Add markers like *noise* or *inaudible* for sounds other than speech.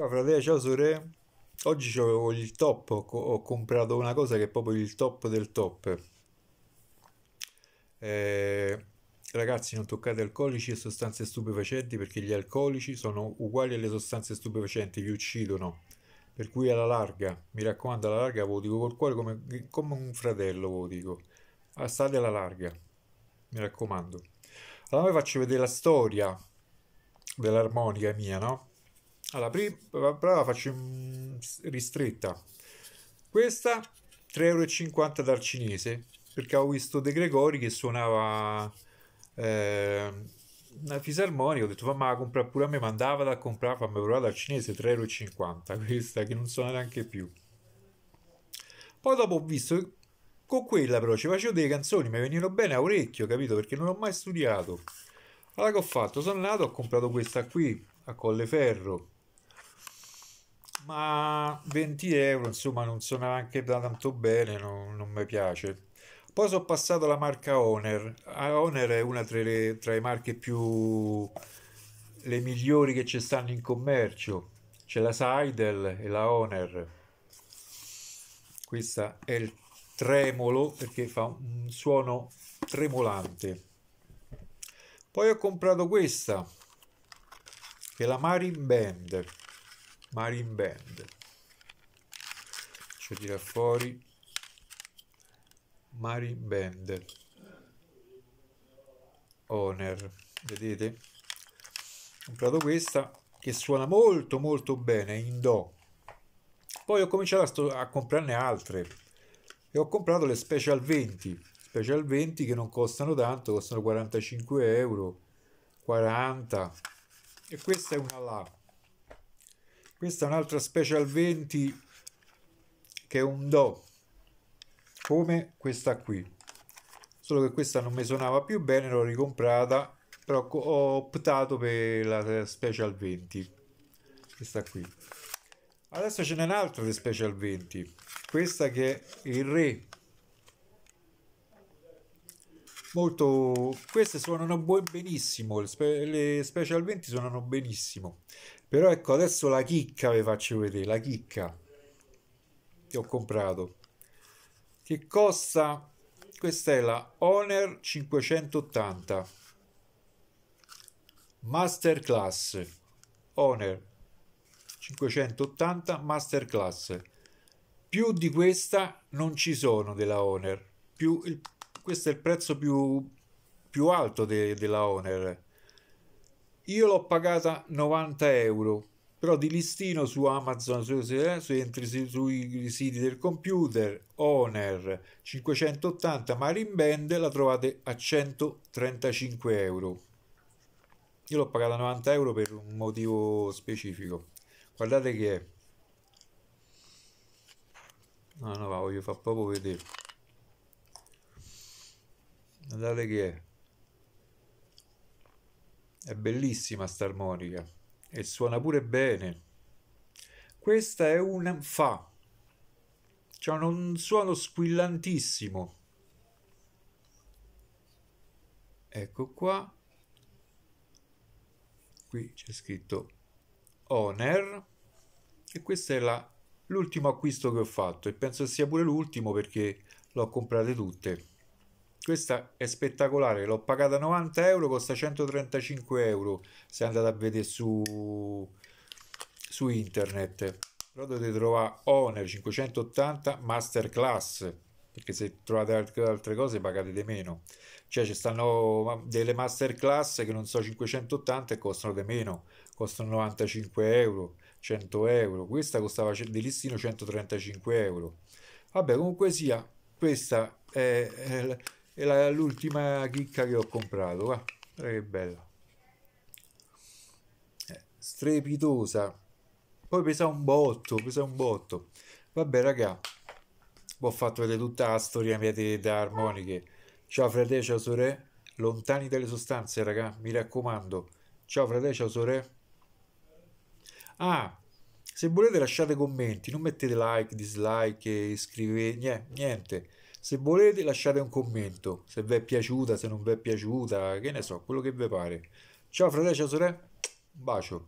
Ciao frate, ciao sore. Oggi avevo il top, ho, comprato una cosa che è proprio il top del top. Eh, ragazzi, non toccate alcolici e sostanze stupefacenti perché gli alcolici sono uguali alle sostanze stupefacenti, vi uccidono. Per cui alla larga, mi raccomando alla larga, voi dico col cuore come, come un fratello, voi dico. Ah, state alla larga, mi raccomando. Allora vi faccio vedere la storia dell'armonica mia, no? Allora, prima la faccio ristretta. Questa 3,50 euro dal cinese, perché ho visto De Gregori che suonava eh, una fisarmonica, ho detto fammi la comprare pure a me, mandava da comprare, fammi provare dal cinese 3,50 euro, *laughs* questa che non suona neanche più. Poi dopo ho visto con quella però ci facevo delle canzoni, mi venivano bene a orecchio, capito? Perché non ho mai studiato. Allora che ho fatto? Sono andato, ho comprato questa qui a Colleferro ma 20 euro insomma non sono neanche tanto bene, non, non mi piace. Poi sono passato alla marca Honor. Honor è una tra le, tra le marche più le migliori che ci stanno in commercio. C'è la Seidel e la Honor. Questa è il tremolo perché fa un suono tremolante. Poi ho comprato questa che è la Marin Band Marine Band faccio tirare fuori Marine Band Honor vedete ho comprato questa che suona molto molto bene in Do poi ho cominciato a, a comprarne altre e ho comprato le Special 20 Special 20 che non costano tanto costano 45 euro 40 e questa è una La questa è un'altra Special 20 che è un Do, come questa qui. Solo che questa non mi suonava più bene, l'ho ricomprata, però ho optato per la Special 20. Questa qui. Adesso ce n'è un'altra di Special 20, questa che è il Re. Molto... queste suonano benissimo, le Special 20 suonano benissimo. Però ecco, adesso la chicca vi faccio vedere, la chicca che ho comprato. Che costa? Questa è la Honor 580 Masterclass. Honor 580 Masterclass. Più di questa non ci sono della Honor. Più il, questo è il prezzo più, più alto de, della Honor io l'ho pagata 90 euro, però di listino su Amazon, su, eh, su, entri sui siti del computer, Honor 580 Marine Band la trovate a 135 euro. Io l'ho pagata 90 euro per un motivo specifico. Guardate che è. No, no, voglio far proprio vedere. Guardate che è. È bellissima sta armonica e suona pure bene. Questa è un fa. C'è un suono squillantissimo. Ecco qua. Qui c'è scritto Honor e questa è la l'ultimo acquisto che ho fatto e penso sia pure l'ultimo perché l'ho comprate tutte questa è spettacolare l'ho pagata 90 euro costa 135 euro se andate a vedere su, su internet però dovete trovare Honor 580 Masterclass perché se trovate altre cose pagate di meno cioè ci stanno delle masterclass che non so 580 e costano di meno costano 95 euro 100 euro questa costava di listino 135 euro vabbè comunque sia questa è, è è l'ultima chicca che ho comprato qua guarda che bella eh, strepitosa poi pesa un botto pesa un botto vabbè raga ho fatto vedere tutta la storia mia da armoniche ciao frate ciao sore lontani dalle sostanze raga mi raccomando ciao frate ciao sore ah se volete lasciate commenti non mettete like dislike iscrivetevi niente se volete lasciate un commento, se vi è piaciuta, se non vi è piaciuta, che ne so, quello che vi pare. Ciao fratelli, ciao sorelle, un bacio.